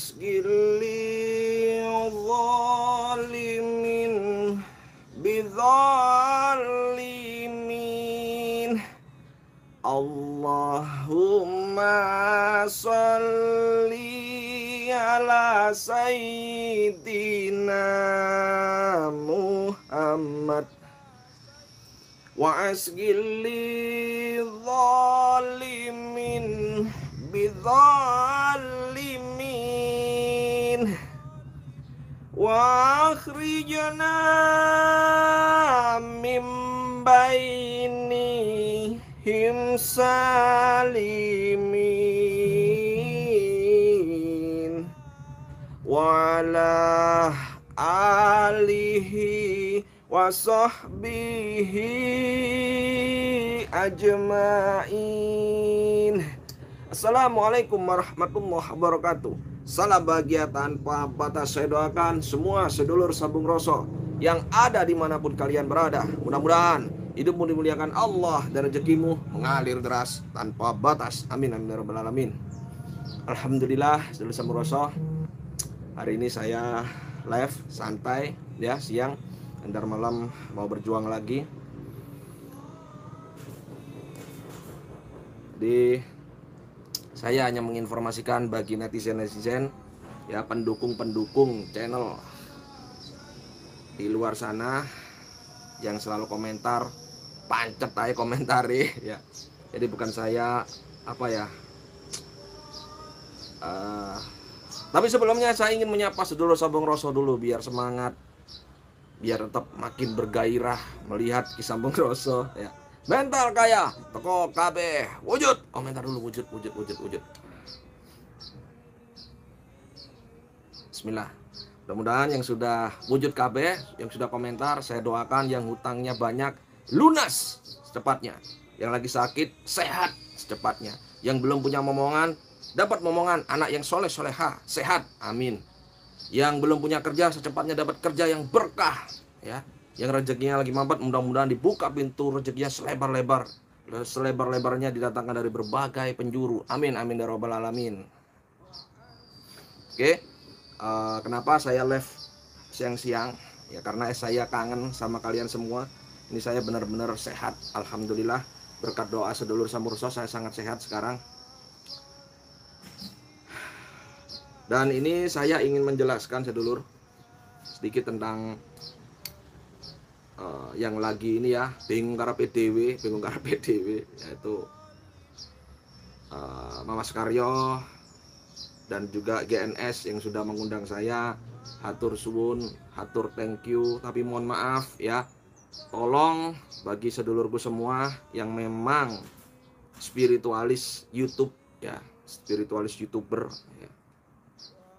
Asgillil Allahumma salim ala sayyidinamu Ahmad wa asgillil zalimin bizar واخرجنا من بينهم سالمين وعلى آله وصحبه أجمعين Assalamualaikum warahmatullahi wabarakatuh. Salam bahagia tanpa batas saya doakan semua sedulur sabung rosok yang ada dimanapun kalian berada. Mudah-mudahan hidupmu dimuliakan Allah dan rezekimu mengalir deras tanpa batas. Amin amin ya rabbal alamin. Alhamdulillah sedulur sabung rosok. Hari ini saya live santai ya siang. Ntar malam mau berjuang lagi di saya hanya menginformasikan bagi netizen-netizen ya pendukung-pendukung channel di luar sana yang selalu komentar pancet aja komentari ya. Jadi bukan saya apa ya uh, tapi sebelumnya saya ingin menyapa sedulur Sabung Roso dulu biar semangat biar tetap makin bergairah melihat kisah Bung Roso ya mental kaya toko KB wujud oh dulu wujud wujud wujud wujud Bismillah mudah-mudahan yang sudah wujud KB yang sudah komentar saya doakan yang hutangnya banyak lunas secepatnya yang lagi sakit sehat secepatnya yang belum punya momongan dapat momongan anak yang soleh soleha sehat amin yang belum punya kerja secepatnya dapat kerja yang berkah ya yang rezekinya lagi mampet mudah-mudahan dibuka pintu rezekinya selebar-lebar selebar-lebarnya didatangkan dari berbagai penjuru amin amin dari ya robbal alamin oke okay. uh, eh, kenapa saya live siang-siang ya karena saya kangen sama kalian semua ini saya benar-benar sehat alhamdulillah berkat doa sedulur samurso saya sangat sehat sekarang dan ini saya ingin menjelaskan sedulur sedikit tentang Eh, yang lagi ini ya bingung karena PDW bingung karena PDW yaitu uh, Mama Karyo dan juga GNS yang sudah mengundang saya hatur suwun hatur thank you tapi mohon maaf ya tolong bagi sedulurku semua yang memang spiritualis YouTube ya spiritualis youtuber ya.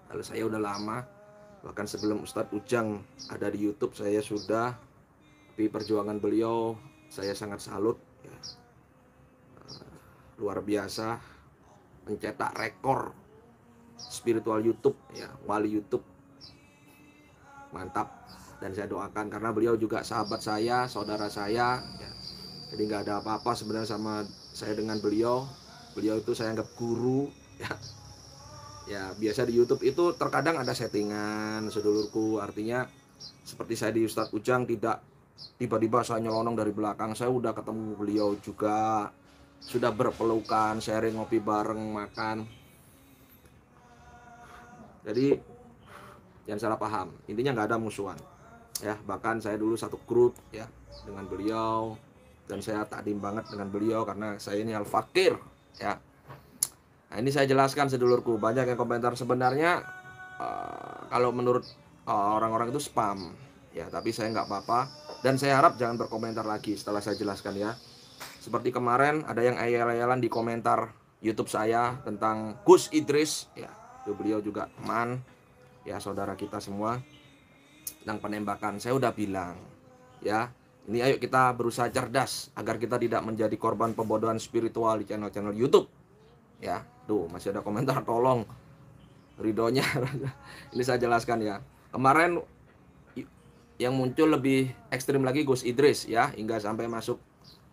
kalau saya udah lama bahkan sebelum Ustadz Ujang ada di YouTube saya sudah tapi perjuangan beliau saya sangat salut ya. luar biasa mencetak rekor spiritual YouTube ya wali YouTube mantap dan saya doakan karena beliau juga sahabat saya saudara saya ya. jadi nggak ada apa-apa sebenarnya sama saya dengan beliau beliau itu saya anggap guru ya ya biasa di YouTube itu terkadang ada settingan sedulurku artinya seperti saya di Ustadz Ujang tidak tiba-tiba saya nyelonong dari belakang saya udah ketemu beliau juga sudah berpelukan sharing ngopi bareng makan jadi jangan salah paham intinya nggak ada musuhan ya bahkan saya dulu satu grup ya dengan beliau dan saya takdim banget dengan beliau karena saya ini al fakir ya nah, ini saya jelaskan sedulurku banyak yang komentar sebenarnya uh, kalau menurut eh, orang-orang uh, itu spam ya tapi saya nggak apa-apa dan saya harap jangan berkomentar lagi setelah saya jelaskan ya. Seperti kemarin ada yang ayel-ayelan di komentar YouTube saya tentang Gus Idris ya. itu Beliau juga teman ya saudara kita semua tentang penembakan. Saya udah bilang ya, ini ayo kita berusaha cerdas agar kita tidak menjadi korban pembodohan spiritual di channel-channel YouTube. Ya, tuh masih ada komentar tolong ridonya. ini saya jelaskan ya. Kemarin yang muncul lebih ekstrim lagi Gus Idris ya hingga sampai masuk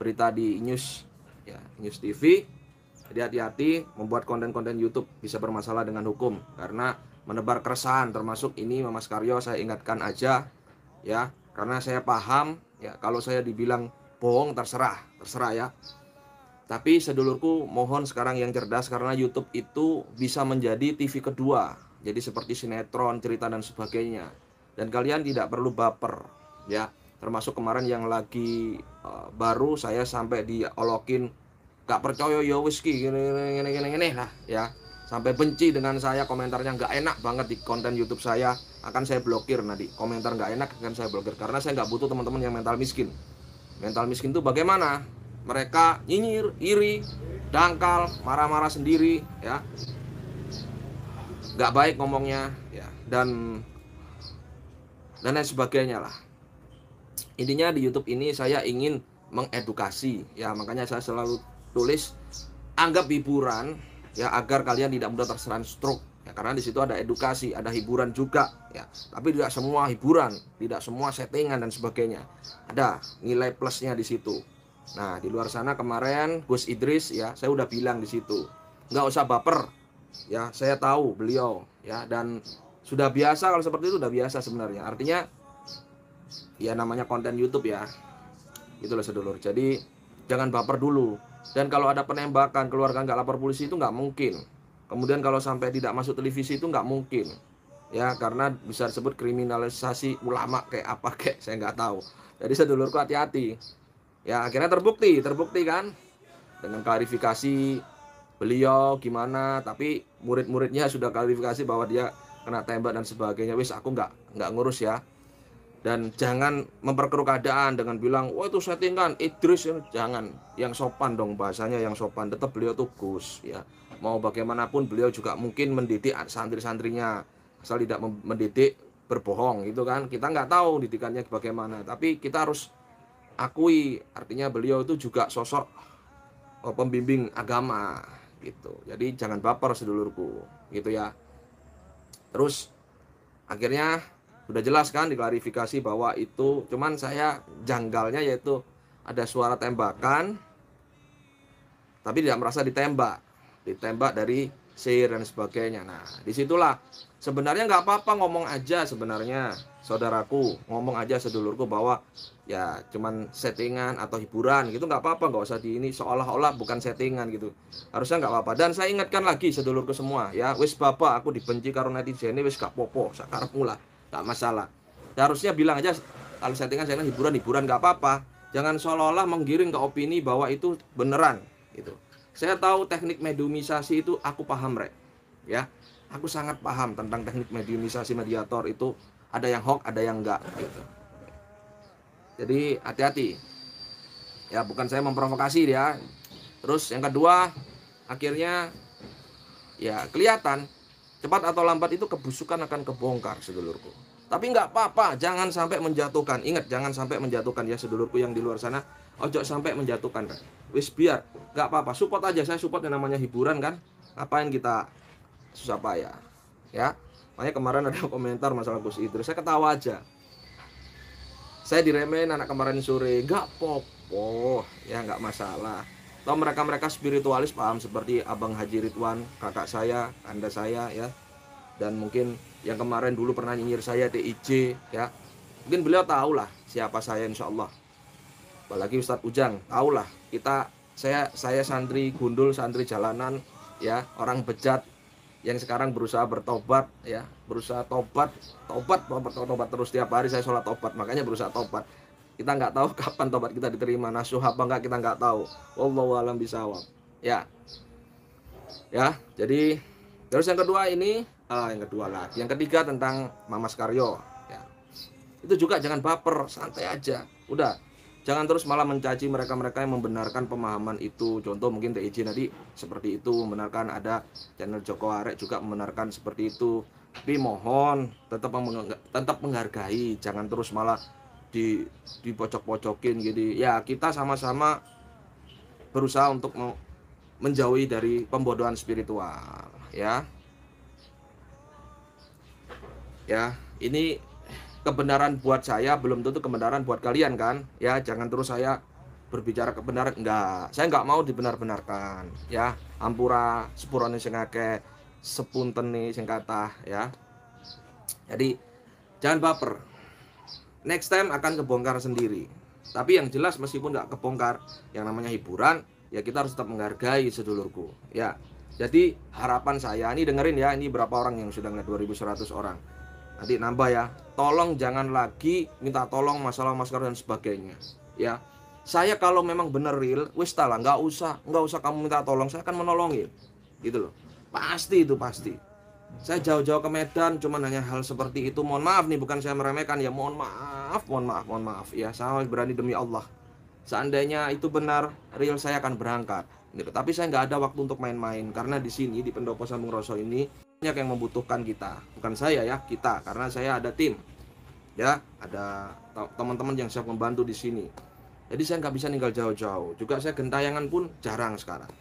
berita di news ya news TV jadi hati-hati membuat konten-konten YouTube bisa bermasalah dengan hukum karena menebar keresahan termasuk ini Mas Karyo saya ingatkan aja ya karena saya paham ya kalau saya dibilang bohong terserah terserah ya tapi sedulurku mohon sekarang yang cerdas karena YouTube itu bisa menjadi TV kedua. Jadi seperti sinetron, cerita dan sebagainya dan kalian tidak perlu baper ya termasuk kemarin yang lagi uh, baru saya sampai diolokin gak percaya ya whisky gini gini gini gini lah ya sampai benci dengan saya komentarnya nggak enak banget di konten YouTube saya akan saya blokir nanti komentar nggak enak akan saya blokir karena saya nggak butuh teman-teman yang mental miskin mental miskin itu bagaimana mereka nyinyir iri dangkal marah-marah sendiri ya nggak baik ngomongnya ya dan dan lain sebagainya lah. Intinya di YouTube ini saya ingin mengedukasi ya makanya saya selalu tulis anggap hiburan ya agar kalian tidak mudah terserang stroke ya karena di situ ada edukasi ada hiburan juga ya tapi tidak semua hiburan tidak semua settingan dan sebagainya ada nilai plusnya di situ nah di luar sana kemarin Gus Idris ya saya udah bilang di situ nggak usah baper ya saya tahu beliau ya dan sudah biasa kalau seperti itu sudah biasa sebenarnya artinya ya namanya konten YouTube ya itulah sedulur jadi jangan baper dulu dan kalau ada penembakan keluarga nggak lapor polisi itu nggak mungkin kemudian kalau sampai tidak masuk televisi itu nggak mungkin ya karena bisa disebut kriminalisasi ulama kayak apa kayak saya nggak tahu jadi sedulurku hati-hati ya akhirnya terbukti terbukti kan dengan klarifikasi beliau gimana tapi murid-muridnya sudah klarifikasi bahwa dia kena tembak dan sebagainya wis aku nggak nggak ngurus ya dan jangan memperkeruh keadaan dengan bilang wah itu settingan Idris ya, jangan yang sopan dong bahasanya yang sopan tetap beliau tuh Gus ya mau bagaimanapun beliau juga mungkin mendidik santri-santrinya asal tidak mendidik berbohong gitu kan kita nggak tahu didikannya bagaimana tapi kita harus akui artinya beliau itu juga sosok oh, pembimbing agama gitu jadi jangan baper sedulurku gitu ya Terus akhirnya sudah jelas kan diklarifikasi bahwa itu cuman saya janggalnya yaitu ada suara tembakan tapi tidak merasa ditembak ditembak dari syair dan sebagainya. Nah, disitulah sebenarnya nggak apa-apa ngomong aja sebenarnya saudaraku ngomong aja sedulurku bahwa ya cuman settingan atau hiburan gitu nggak apa-apa nggak usah di ini seolah-olah bukan settingan gitu harusnya nggak apa-apa dan saya ingatkan lagi sedulurku semua ya wis bapak aku dibenci karena netizen ini wis gak popo sakar pula nggak masalah ya, harusnya bilang aja kalau settingan saya hiburan hiburan nggak apa-apa jangan seolah-olah menggiring ke opini bahwa itu beneran gitu saya tahu teknik mediumisasi itu aku paham, Rek. Ya. Aku sangat paham tentang teknik mediumisasi mediator itu ada yang hoax, ada yang enggak gitu. Jadi hati-hati. Ya, bukan saya memprovokasi ya. Terus yang kedua, akhirnya ya kelihatan cepat atau lambat itu kebusukan akan kebongkar sedulurku. Tapi enggak apa-apa, jangan sampai menjatuhkan. Ingat, jangan sampai menjatuhkan ya sedulurku yang di luar sana. Ojo sampai menjatuhkan. Kan? wis biar nggak apa-apa support aja saya support yang namanya hiburan kan ngapain kita susah payah ya makanya kemarin ada komentar masalah Gus Idris saya ketawa aja saya diremehin anak kemarin sore nggak popo ya nggak masalah atau mereka-mereka spiritualis paham seperti Abang Haji Ridwan kakak saya anda saya ya dan mungkin yang kemarin dulu pernah nyinyir saya TIC, ya mungkin beliau tahu lah siapa saya insya Allah apalagi Ustadz Ujang tahulah kita saya saya santri gundul santri jalanan ya orang bejat yang sekarang berusaha bertobat ya berusaha tobat tobat tobat tobat terus tiap hari saya sholat tobat makanya berusaha tobat kita nggak tahu kapan tobat kita diterima nasuh apa nggak kita nggak tahu Allah alam bisawab ya ya jadi terus yang kedua ini ah, yang kedua lagi yang ketiga tentang Mamas Karyo ya itu juga jangan baper santai aja udah Jangan terus malah mencaci mereka-mereka yang membenarkan pemahaman itu. Contoh mungkin TIJ tadi seperti itu membenarkan ada channel Joko Arek juga membenarkan seperti itu. Tapi mohon tetap tetap menghargai, jangan terus malah di dipocok-pocokin gitu. Ya, kita sama-sama berusaha untuk menjauhi dari pembodohan spiritual, ya. Ya, ini kebenaran buat saya belum tentu kebenaran buat kalian kan ya jangan terus saya berbicara kebenaran enggak saya enggak mau dibenar-benarkan ya ampura sepurane sing akeh sengkata ya jadi jangan baper next time akan kebongkar sendiri tapi yang jelas meskipun enggak kebongkar yang namanya hiburan ya kita harus tetap menghargai sedulurku ya jadi harapan saya ini dengerin ya ini berapa orang yang sudah ngeliat 2100 orang nanti nambah ya tolong jangan lagi minta tolong masalah masker dan sebagainya ya saya kalau memang bener real wis lah nggak usah nggak usah kamu minta tolong saya akan menolongin gitu loh pasti itu pasti saya jauh-jauh ke Medan cuman hanya hal seperti itu mohon maaf nih bukan saya meremehkan ya mohon maaf mohon maaf mohon maaf ya saya berani demi Allah seandainya itu benar real saya akan berangkat gitu. tapi saya nggak ada waktu untuk main-main karena di sini di pendopo Sambung Rosso ini banyak yang membutuhkan kita bukan saya ya kita karena saya ada tim ya ada teman-teman yang siap membantu di sini jadi saya nggak bisa ninggal jauh-jauh juga saya gentayangan pun jarang sekarang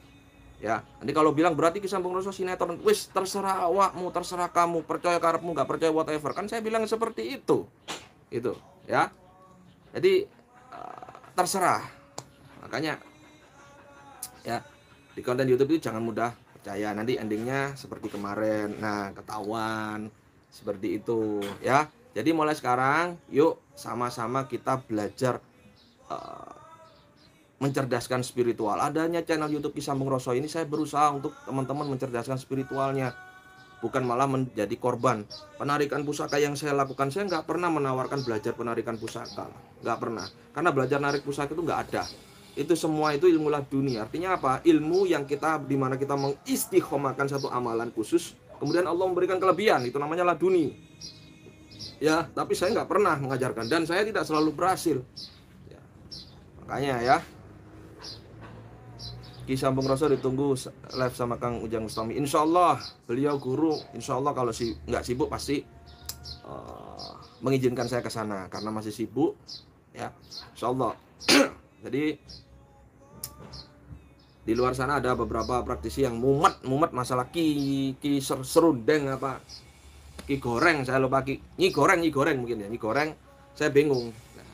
ya nanti kalau bilang berarti kisah Bung Roso sinetron wis terserah awakmu terserah kamu percaya karepmu nggak percaya whatever kan saya bilang seperti itu itu ya jadi eh, terserah makanya ya di konten YouTube itu jangan mudah percaya nanti endingnya seperti kemarin nah ketahuan seperti itu ya jadi mulai sekarang yuk sama-sama kita belajar uh, mencerdaskan spiritual adanya channel YouTube kisah Sambung Roso ini saya berusaha untuk teman-teman mencerdaskan spiritualnya bukan malah menjadi korban penarikan pusaka yang saya lakukan saya nggak pernah menawarkan belajar penarikan pusaka nggak pernah karena belajar narik pusaka itu nggak ada itu semua itu ilmu laduni artinya apa ilmu yang kita dimana kita mengistiqomahkan satu amalan khusus kemudian Allah memberikan kelebihan itu namanya laduni ya tapi saya nggak pernah mengajarkan dan saya tidak selalu berhasil ya, makanya ya kisah Bung Rasul ditunggu live sama Kang Ujang Mustami Insya Allah beliau guru Insya Allah kalau si nggak sibuk pasti uh, mengizinkan saya ke sana karena masih sibuk ya Insya Allah jadi di luar sana ada beberapa praktisi yang mumet mumet masalah ki ki ser, serundeng apa ki goreng saya lupa ki ini goreng ini goreng mungkin ya ini goreng saya bingung nah,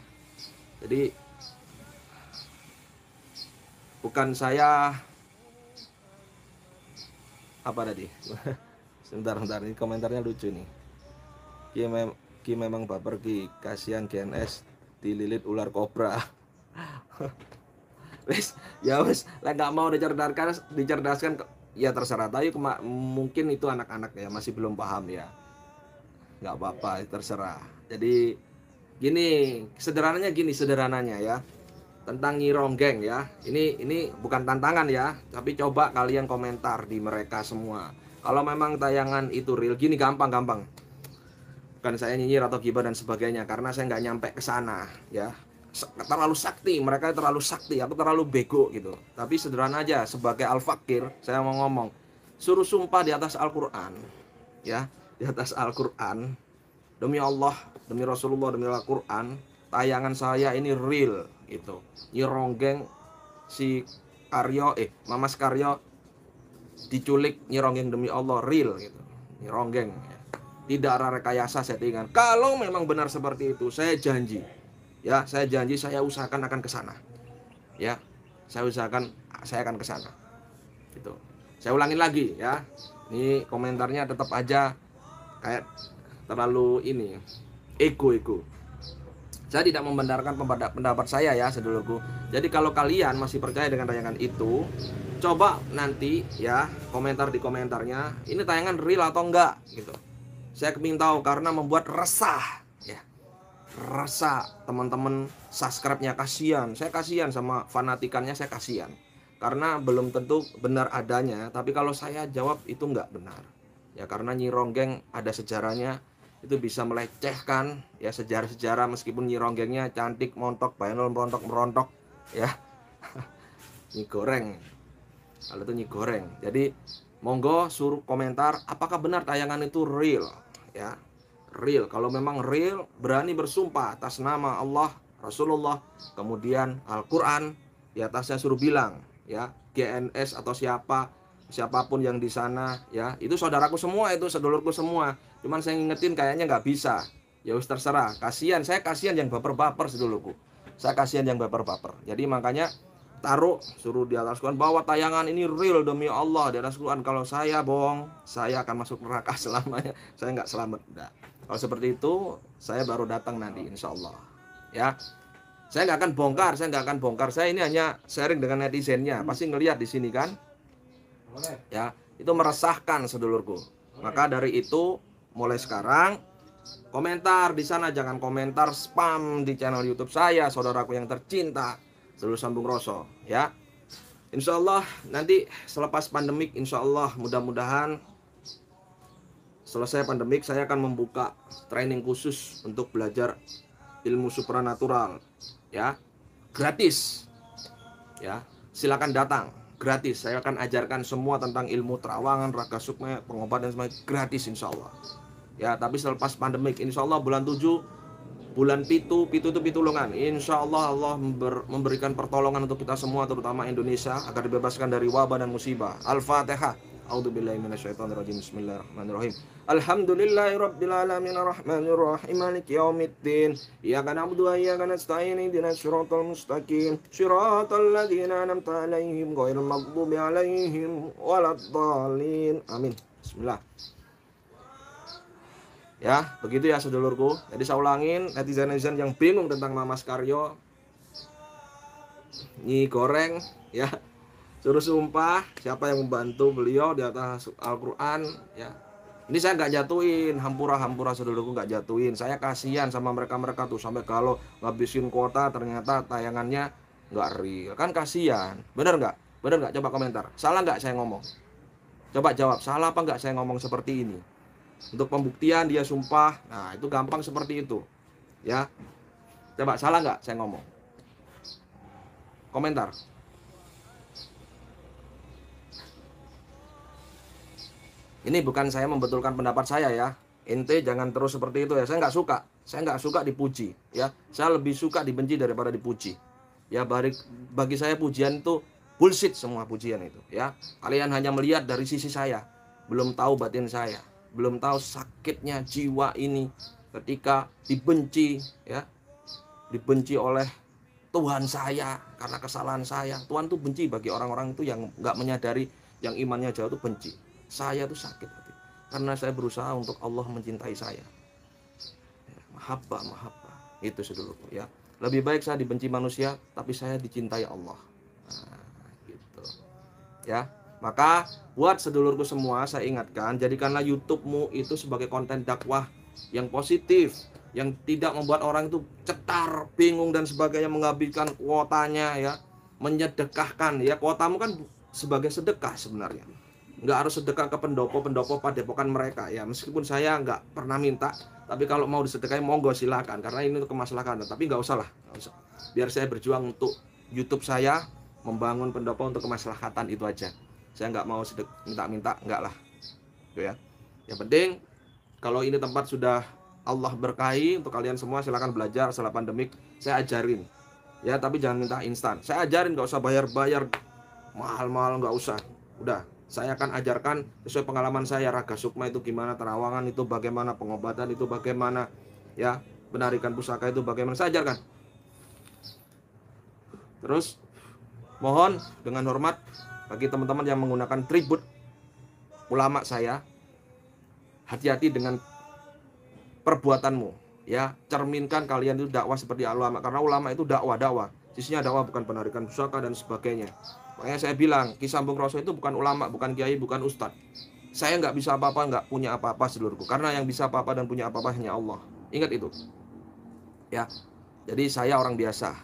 jadi bukan saya apa tadi sebentar sebentar ini komentarnya lucu nih Ki, mem Ki memang baper Ki kasihan GNS dililit ular kobra Wes, ya wes, lah nggak mau dicerdaskan dicerdaskan ya terserah tayu, mungkin itu anak-anak ya masih belum paham ya nggak apa-apa terserah jadi gini sederhananya gini sederhananya ya tentang geng ya ini ini bukan tantangan ya tapi coba kalian komentar di mereka semua kalau memang tayangan itu real gini gampang gampang bukan saya nyinyir atau gibah dan sebagainya karena saya nggak nyampe ke sana ya terlalu sakti, mereka terlalu sakti, atau terlalu bego gitu. Tapi sederhana aja, sebagai al-fakir, saya mau ngomong, suruh sumpah di atas Al-Quran, ya, di atas Al-Quran, demi Allah, demi Rasulullah, demi Al-Quran, tayangan saya ini real gitu. Nyironggeng si Karyo, eh, Mama Karyo diculik nyironggeng demi Allah real gitu. Nyironggeng, ya. tidak ada rekayasa settingan. Kalau memang benar seperti itu, saya janji Ya, saya janji saya usahakan akan ke sana. Ya. Saya usahakan saya akan ke sana. Gitu. Saya ulangi lagi ya. Ini komentarnya tetap aja kayak terlalu ini ego-ego. Saya tidak membenarkan pendapat saya ya, sedulurku. Jadi kalau kalian masih percaya dengan tayangan itu, coba nanti ya komentar di komentarnya, ini tayangan real atau enggak gitu. Saya minta karena membuat resah rasa teman-teman subscribe-nya kasihan. Saya kasihan sama fanatikannya, saya kasihan. Karena belum tentu benar adanya, tapi kalau saya jawab itu nggak benar. Ya karena nyi ronggeng ada sejarahnya, itu bisa melecehkan ya sejarah-sejarah meskipun nyi ronggengnya cantik, montok, bayanol montok merontok ya. Nyi goreng. Kalau itu nyi goreng. Jadi monggo suruh komentar apakah benar tayangan itu real ya real. Kalau memang real, berani bersumpah atas nama Allah, Rasulullah, kemudian Al-Qur'an, di atasnya suruh bilang, ya, GNS atau siapa, siapapun yang di sana, ya. Itu saudaraku semua itu, sedulurku semua. Cuman saya ngingetin kayaknya nggak bisa. Ya wis terserah, kasihan, saya kasihan yang baper-baper sedulurku. Saya kasihan yang baper-baper. Jadi makanya taruh suruh di atas Quran bahwa tayangan ini real demi Allah di atas Quran kalau saya bohong saya akan masuk neraka selamanya saya nggak selamat enggak. Kalau seperti itu, saya baru datang nanti, insya Allah. Ya, saya nggak akan bongkar, saya nggak akan bongkar. Saya ini hanya sharing dengan netizennya, pasti ngelihat di sini kan. Ya, itu meresahkan sedulurku. Maka dari itu, mulai sekarang komentar di sana jangan komentar spam di channel YouTube saya, saudaraku yang tercinta, terus Sambung Roso, ya. Insya Allah nanti selepas pandemik, insya Allah mudah-mudahan selesai pandemik saya akan membuka training khusus untuk belajar ilmu supranatural ya gratis ya silakan datang gratis saya akan ajarkan semua tentang ilmu terawangan raga sukma pengobatan semuanya gratis insya Allah ya tapi selepas pandemik insya Allah bulan 7 bulan pitu pitu itu pitulungan insya Allah Allah member, memberikan pertolongan untuk kita semua terutama Indonesia agar dibebaskan dari wabah dan musibah al-fatihah A'udzu billahi minasyaitonir rajim. Bismillahirrahmanirrahim. Alhamdulillahi rabbil alamin arrahmanir rahim maliki yaumiddin. Iyyaka na'budu wa iyyaka nasta'in ihdinas siratal mustaqim. Siratal ladzina an'amta 'alaihim ghairil maghdubi 'alaihim waladdallin. Amin. Bismillah. Ya, begitu ya sedulurku. Jadi saya ulangin netizen-netizen yang bingung tentang Mamas Karyo. Nyi goreng ya suruh sumpah siapa yang membantu beliau di atas Al-Qur'an ya. Ini saya nggak jatuhin, hampura-hampura saudaraku nggak jatuhin. Saya kasihan sama mereka-mereka tuh sampai kalau ngabisin kuota ternyata tayangannya nggak real. Kan kasihan. Bener nggak? Bener nggak? Coba komentar. Salah nggak saya ngomong? Coba jawab. Salah apa nggak saya ngomong seperti ini? Untuk pembuktian dia sumpah. Nah itu gampang seperti itu. Ya. Coba salah nggak saya ngomong? Komentar. ini bukan saya membetulkan pendapat saya ya ente jangan terus seperti itu ya saya nggak suka saya nggak suka dipuji ya saya lebih suka dibenci daripada dipuji ya bagi bagi saya pujian itu bullshit semua pujian itu ya kalian hanya melihat dari sisi saya belum tahu batin saya belum tahu sakitnya jiwa ini ketika dibenci ya dibenci oleh Tuhan saya karena kesalahan saya Tuhan tuh benci bagi orang-orang itu yang nggak menyadari yang imannya jauh itu benci saya tuh sakit hati karena saya berusaha untuk Allah mencintai saya ya, mahabbah mahabbah itu sedulurku ya lebih baik saya dibenci manusia tapi saya dicintai Allah nah, gitu ya maka buat sedulurku semua saya ingatkan jadikanlah YouTubemu itu sebagai konten dakwah yang positif yang tidak membuat orang itu cetar, bingung dan sebagainya menghabiskan kuotanya ya, menyedekahkan ya kuotamu kan sebagai sedekah sebenarnya nggak harus sedekah ke pendopo-pendopo padepokan mereka ya meskipun saya nggak pernah minta tapi kalau mau disedekahi monggo silakan karena ini untuk kemaslahatan tapi nggak usah lah biar saya berjuang untuk YouTube saya membangun pendopo untuk kemaslahatan itu aja saya nggak mau sedek minta-minta nggak lah gitu ya yang penting kalau ini tempat sudah Allah berkahi untuk kalian semua silakan belajar setelah pandemik saya ajarin ya tapi jangan minta instan saya ajarin nggak usah bayar-bayar mahal-mahal nggak usah udah saya akan ajarkan sesuai pengalaman saya raga sukma itu gimana, terawangan itu bagaimana, pengobatan itu bagaimana, ya penarikan pusaka itu bagaimana saya ajarkan. Terus mohon dengan hormat bagi teman-teman yang menggunakan tribut ulama saya hati-hati dengan perbuatanmu ya cerminkan kalian itu dakwah seperti ulama karena ulama itu dakwah dakwah sisinya dakwah bukan penarikan pusaka dan sebagainya Makanya saya bilang, Kisambung Sambung Rosso itu bukan ulama, bukan kiai, bukan ustadz. Saya nggak bisa apa-apa, nggak punya apa-apa seluruhku. Karena yang bisa apa-apa dan punya apa-apa hanya Allah. Ingat itu. Ya. Jadi saya orang biasa.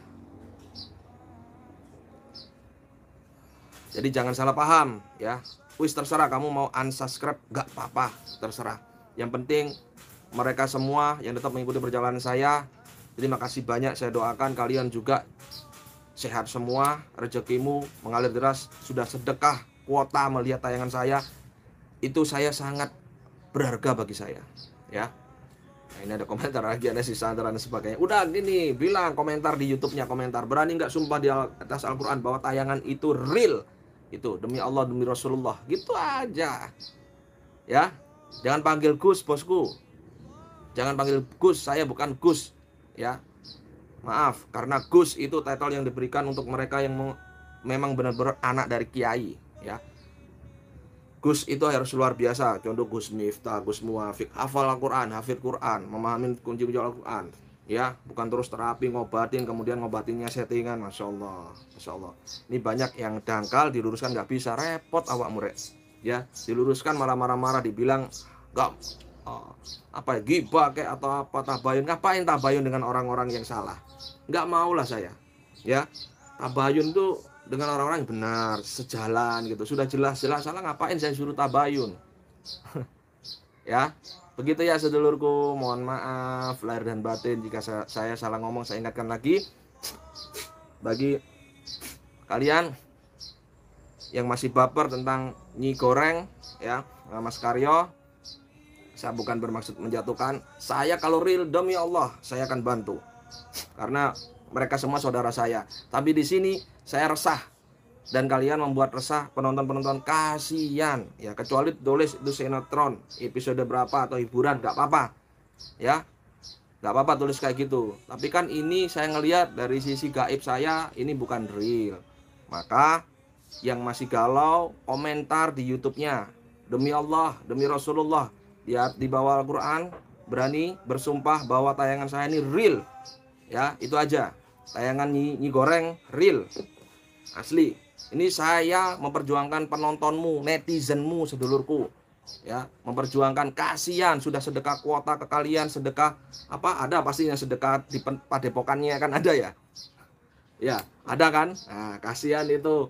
Jadi jangan salah paham ya. Wis terserah kamu mau unsubscribe nggak apa-apa, terserah. Yang penting mereka semua yang tetap mengikuti perjalanan saya. Terima kasih banyak saya doakan kalian juga sehat semua, rezekimu mengalir deras, sudah sedekah kuota melihat tayangan saya. Itu saya sangat berharga bagi saya, ya. Nah, ini ada komentar lagi, ada sisa dan sebagainya. Udah gini, bilang komentar di YouTube-nya komentar. Berani nggak sumpah di atas Al-Quran bahwa tayangan itu real? Itu demi Allah, demi Rasulullah. Gitu aja. Ya, jangan panggil Gus, bosku. Jangan panggil Gus, saya bukan Gus. Ya, Maaf, karena Gus itu title yang diberikan untuk mereka yang memang benar-benar anak dari kiai, ya. Gus itu harus luar biasa. Contoh Gus Miftah, Gus Muafik, hafal Al-Qur'an, hafid Qur'an, memahami kunci-kunci Al-Qur'an, ya. Bukan terus terapi ngobatin kemudian ngobatinnya settingan, Masya Allah Masya Allah. Ini banyak yang dangkal diluruskan nggak bisa, repot awak murid. Ya, diluruskan marah-marah-marah dibilang nggak Oh, apa gibah kayak atau apa tabayun ngapain tabayun dengan orang-orang yang salah nggak mau lah saya ya tabayun tuh dengan orang-orang yang benar sejalan gitu sudah jelas-jelas salah ngapain saya suruh tabayun ya begitu ya sedulurku mohon maaf lahir dan batin jika saya, saya salah ngomong saya ingatkan lagi bagi kalian yang masih baper tentang nyi goreng ya Mas Karyo saya bukan bermaksud menjatuhkan. Saya kalau real demi Allah, saya akan bantu. Karena mereka semua saudara saya. Tapi di sini saya resah dan kalian membuat resah penonton-penonton kasihan ya kecuali tulis itu sinetron episode berapa atau hiburan nggak apa-apa ya nggak apa-apa tulis kayak gitu tapi kan ini saya ngelihat dari sisi gaib saya ini bukan real maka yang masih galau komentar di YouTube-nya demi Allah demi Rasulullah ya di bawah Al-Qur'an berani bersumpah bahwa tayangan saya ini real. Ya, itu aja. Tayangan nyi, nyi goreng real. Asli. Ini saya memperjuangkan penontonmu, netizenmu, sedulurku. Ya, memperjuangkan kasihan sudah sedekah kuota ke kalian, sedekah apa ada pastinya sedekah di padepokannya kan ada ya. Ya, ada kan? Nah, kasihan itu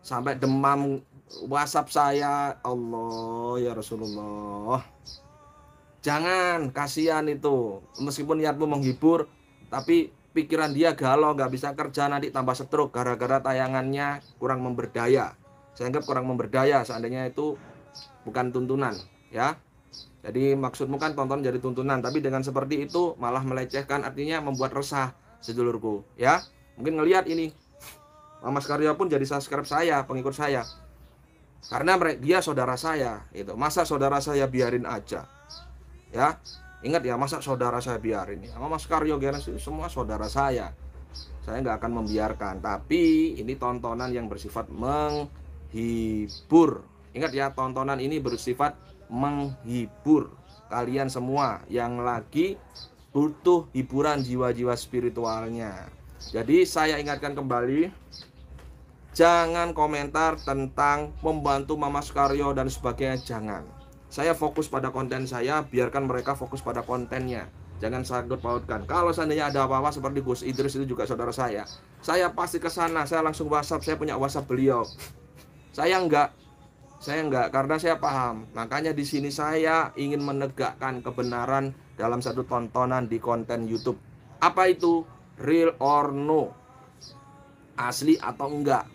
sampai demam WhatsApp saya. Allah ya Rasulullah. Jangan, kasihan itu. Meskipun niatmu menghibur, tapi pikiran dia galau, nggak bisa kerja nanti tambah stroke gara-gara tayangannya kurang memberdaya. Saya anggap kurang memberdaya seandainya itu bukan tuntunan, ya. Jadi maksudmu kan tonton jadi tuntunan, tapi dengan seperti itu malah melecehkan artinya membuat resah sedulurku, ya. Mungkin ngelihat ini Mas Karyo pun jadi subscribe saya, pengikut saya karena dia saudara saya itu masa saudara saya biarin aja ya ingat ya masa saudara saya biarin ya Mas Karyo Genesis, semua saudara saya saya nggak akan membiarkan tapi ini tontonan yang bersifat menghibur ingat ya tontonan ini bersifat menghibur kalian semua yang lagi butuh hiburan jiwa-jiwa spiritualnya jadi saya ingatkan kembali Jangan komentar tentang membantu Mama Sukaryo dan sebagainya, jangan. Saya fokus pada konten saya, biarkan mereka fokus pada kontennya. Jangan sanggup pautkan. Kalau seandainya ada apa-apa seperti Gus Idris itu juga saudara saya, saya pasti ke sana, saya langsung WhatsApp, saya punya WhatsApp beliau. Saya enggak, saya enggak karena saya paham. Makanya di sini saya ingin menegakkan kebenaran dalam satu tontonan di konten YouTube. Apa itu? Real or no? Asli atau enggak?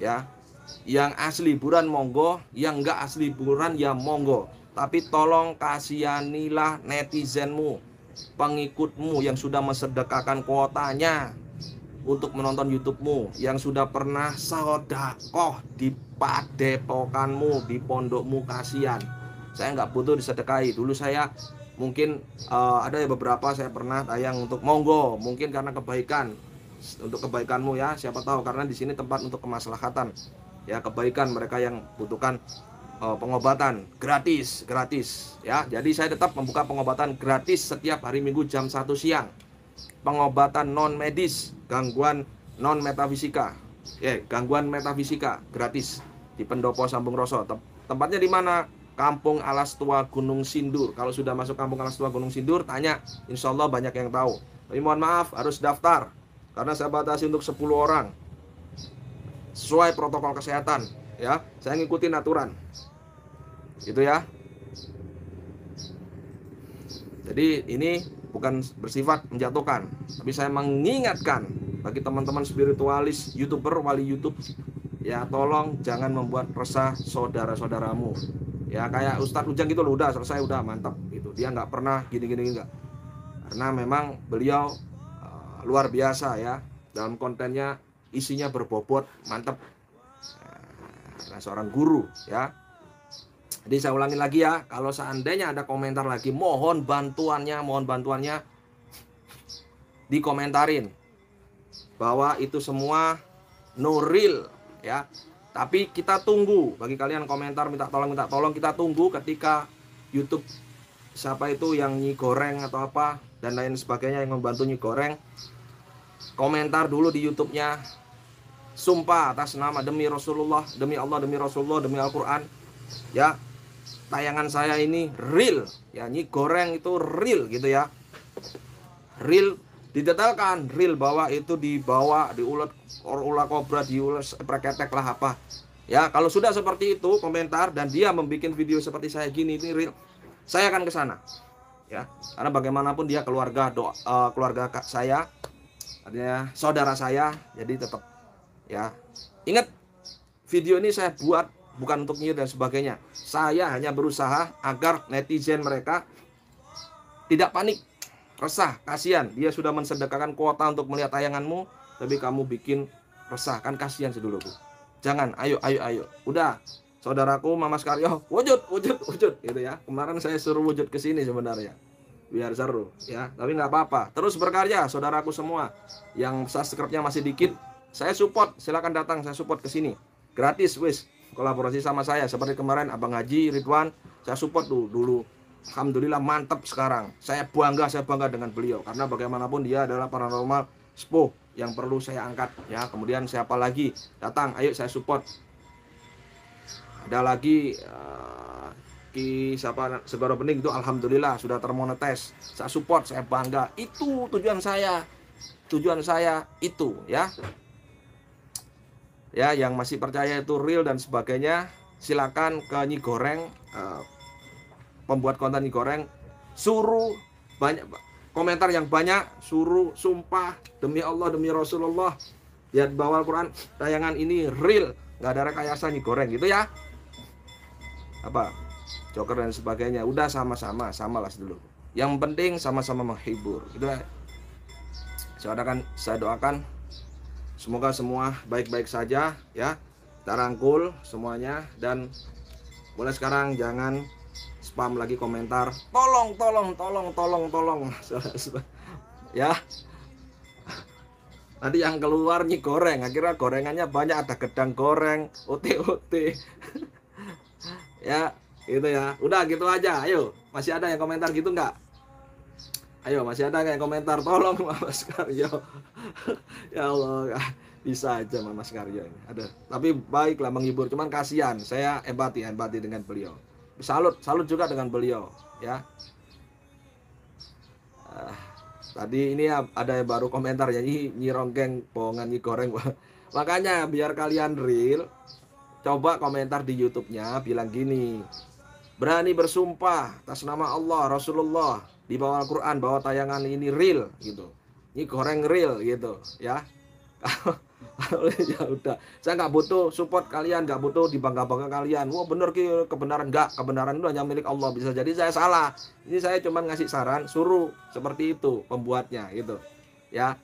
ya yang asli liburan monggo yang enggak asli liburan ya monggo tapi tolong kasihanilah netizenmu pengikutmu yang sudah mensedekahkan kuotanya untuk menonton YouTubemu, yang sudah pernah sodakoh di padepokanmu di pondokmu kasihan saya nggak butuh disedekahi dulu saya mungkin uh, ada ya beberapa saya pernah tayang untuk monggo mungkin karena kebaikan untuk kebaikanmu ya siapa tahu karena di sini tempat untuk kemaslahatan ya kebaikan mereka yang butuhkan uh, pengobatan gratis gratis ya jadi saya tetap membuka pengobatan gratis setiap hari minggu jam 1 siang pengobatan non medis gangguan non metafisika ya yeah, gangguan metafisika gratis di pendopo Sambung Roso tempatnya di mana Kampung Alas Tua Gunung Sindur. Kalau sudah masuk Kampung Alas Tua Gunung Sindur, tanya. Insya Allah banyak yang tahu. Tapi mohon maaf, harus daftar karena saya batasi untuk 10 orang sesuai protokol kesehatan ya saya ngikutin aturan itu ya jadi ini bukan bersifat menjatuhkan tapi saya mengingatkan bagi teman-teman spiritualis youtuber wali youtube ya tolong jangan membuat resah saudara-saudaramu ya kayak Ustadz Ujang gitu loh udah selesai udah mantap gitu dia nggak pernah gini-gini enggak karena memang beliau luar biasa ya dalam kontennya isinya berbobot mantep nah, seorang guru ya jadi saya ulangi lagi ya kalau seandainya ada komentar lagi mohon bantuannya mohon bantuannya dikomentarin bahwa itu semua no real ya tapi kita tunggu bagi kalian komentar minta tolong minta tolong kita tunggu ketika YouTube siapa itu yang nyi goreng atau apa dan lain sebagainya yang membantu nyi goreng komentar dulu di YouTube-nya. Sumpah atas nama demi Rasulullah, demi Allah, demi Rasulullah, demi Al-Qur'an. Ya. Tayangan saya ini real, ya ini goreng itu real gitu ya. Real didetailkan real bahwa itu dibawa diulat ular kobra diulek preketek lah apa ya kalau sudah seperti itu komentar dan dia membuat video seperti saya gini ini real saya akan ke sana ya karena bagaimanapun dia keluarga doa uh, keluarga saya artinya saudara saya jadi tetap ya ingat video ini saya buat bukan untuk nyir dan sebagainya saya hanya berusaha agar netizen mereka tidak panik resah kasihan dia sudah mensedekahkan kuota untuk melihat tayanganmu tapi kamu bikin resah kan kasihan sedulurku jangan ayo ayo ayo udah saudaraku mama sekario wujud wujud wujud gitu ya kemarin saya suruh wujud ke sini sebenarnya biar seru ya tapi nggak apa-apa terus berkarya saudaraku semua yang subscribe-nya masih dikit saya support silahkan datang saya support ke sini gratis wis kolaborasi sama saya seperti kemarin abang Haji Ridwan saya support dulu dulu Alhamdulillah mantap sekarang saya bangga saya bangga dengan beliau karena bagaimanapun dia adalah paranormal spo yang perlu saya angkat ya kemudian siapa lagi datang ayo saya support ada lagi uh, Ki siapa Segoro Bening itu alhamdulillah sudah termonetes. Saya support, saya bangga. Itu tujuan saya. Tujuan saya itu ya. Ya, yang masih percaya itu real dan sebagainya, silakan ke Nyi Goreng eh, pembuat konten Nyi Goreng suruh banyak komentar yang banyak, suruh sumpah demi Allah demi Rasulullah lihat bawa Al-Quran tayangan ini real nggak ada rekayasa nih goreng gitu ya apa joker dan sebagainya udah sama-sama sama lah dulu yang penting sama-sama menghibur itu saya doakan saya doakan semoga semua baik-baik saja ya tarangkul semuanya dan mulai sekarang jangan spam lagi komentar tolong tolong tolong tolong tolong ya nanti yang keluar nih goreng akhirnya gorengannya banyak ada gedang goreng ote ote ya Gitu ya. Udah gitu aja. Ayo, masih ada yang komentar gitu nggak? Ayo, masih ada yang komentar tolong mas Karyo. ya Allah, gak. bisa aja Mama Skaryo ini. Ada. Tapi baiklah menghibur, cuman kasihan. Saya empati, empati dengan beliau. Salut, salut juga dengan beliau, ya. Uh, tadi ini ya ada yang baru komentar ya, nyironggeng bohongan nyi goreng. Makanya biar kalian real, coba komentar di YouTube-nya bilang gini, berani bersumpah atas nama Allah Rasulullah di bawah Al-Quran bahwa tayangan ini real gitu ini goreng real gitu ya ya udah saya nggak butuh support kalian nggak butuh dibangga-bangga kalian wah bener ki kebenaran nggak kebenaran itu hanya milik Allah bisa jadi saya salah ini saya cuma ngasih saran suruh seperti itu pembuatnya gitu ya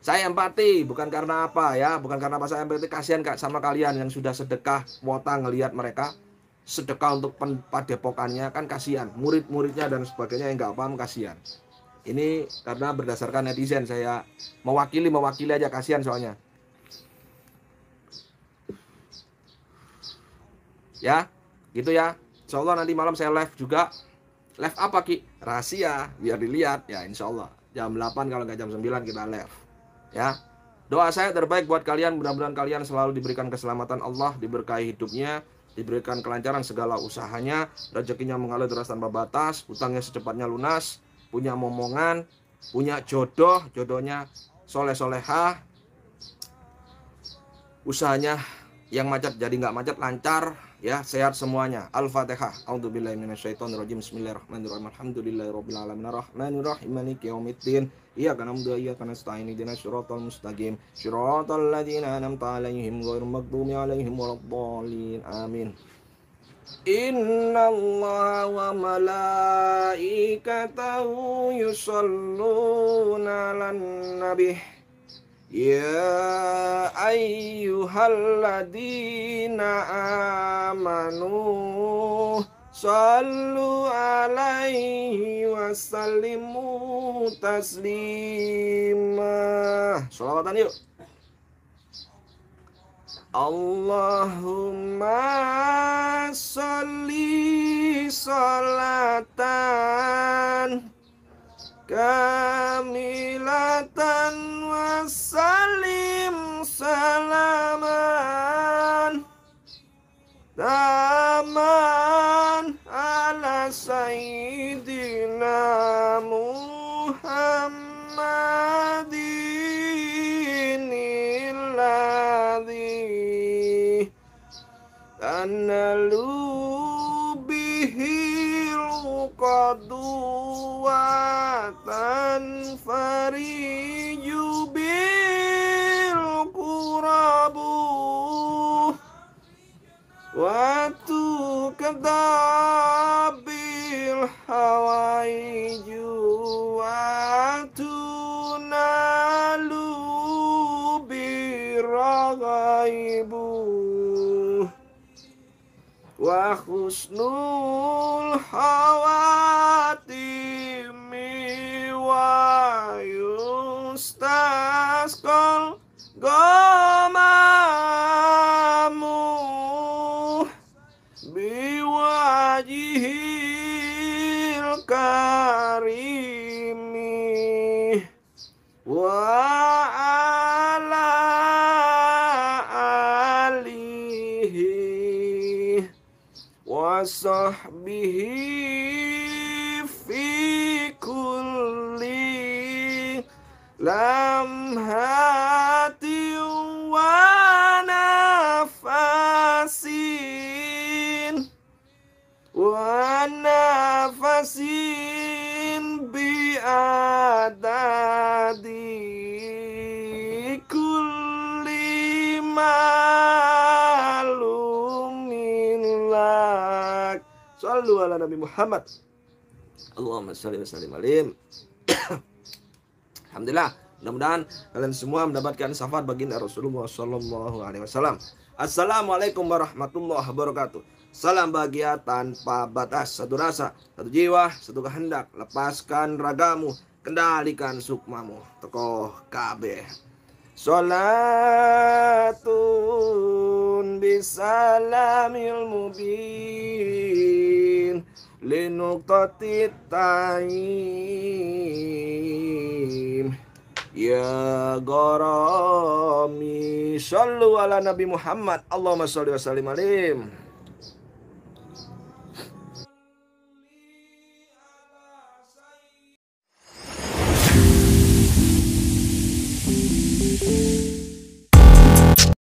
saya empati bukan karena apa ya bukan karena apa saya empati kasihan kak sama kalian yang sudah sedekah wota ngelihat mereka sedekah untuk padepokannya kan kasihan murid-muridnya dan sebagainya yang nggak paham kasihan ini karena berdasarkan netizen saya mewakili mewakili aja kasihan soalnya ya gitu ya Insya Allah nanti malam saya live juga live apa ki rahasia biar dilihat ya Insya Allah jam 8 kalau nggak jam 9 kita live ya doa saya terbaik buat kalian mudah-mudahan kalian selalu diberikan keselamatan Allah diberkahi hidupnya diberikan kelancaran segala usahanya, rezekinya mengalir deras tanpa batas, utangnya secepatnya lunas, punya momongan, punya jodoh, jodohnya soleh soleha usahanya yang macet jadi nggak macet lancar, ya sehat semuanya al-fatihah a'udzubillahi minasyaitonirrajim bismillahirrahmanirrahim rabbil alamin arrahmanir rahim maliki yaumiddin iyyaka na'budu wa iyyaka nasta'in ihdinas siratal mustaqim siratal ladzina an'amta 'alaihim ghairil maghdubi 'alaihim waladdallin amin innallaha wa malaikatahu yusalluna 'alan nabiy Ya ayyuhalladina amanu Sallu alaihi wa sallimu taslima Salawatan yuk Allahumma salli salatan kamilatan wasalim salaman taman ala sayyidina Muhammadin tanalu fadu wa tan fariju bil kurabu wa tu kadabil hawaiju wa tu nalu biragaibu wa khusnul sallu ala Nabi Muhammad. Allahumma salli wa sallim alim. Alhamdulillah, mudah-mudahan kalian semua mendapatkan syafaat baginda Rasulullah sallallahu alaihi wasallam. Assalamualaikum warahmatullahi wabarakatuh. Salam bahagia tanpa batas, satu rasa, satu jiwa, satu kehendak. Lepaskan ragamu, kendalikan sukmamu. Tokoh kabeh. Salatul بالسلام المبين لنقطة التعيم يا غرامي صلوا على نبي محمد اللهم صل وسلم عليه